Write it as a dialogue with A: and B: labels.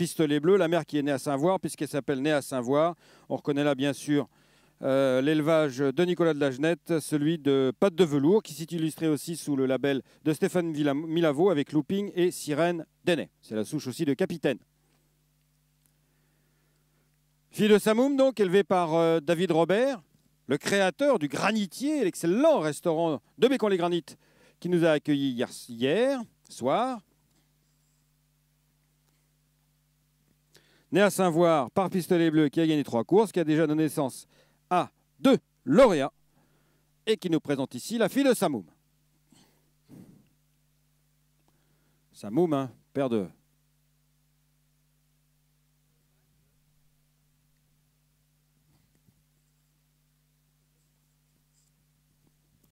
A: Pistolet Bleu, la mère qui est née à Saint-Voir, puisqu'elle s'appelle Née à Saint-Voir. On reconnaît là, bien sûr, euh, l'élevage de Nicolas de la Genette, celui de Pâte de Velours, qui s'est illustré aussi sous le label de Stéphane Milavo avec Looping et Sirène Denet. C'est la souche aussi de Capitaine. Fille de Samoum, donc, élevée par euh, David Robert, le créateur du Granitier, l'excellent restaurant de Bécon-les-Granites, qui nous a accueillis hier soir. né à Saint-Voir par Pistolet Bleu, qui a gagné trois courses, qui a déjà donné naissance à deux lauréats et qui nous présente ici la fille de Samoum. Samoum, hein, père de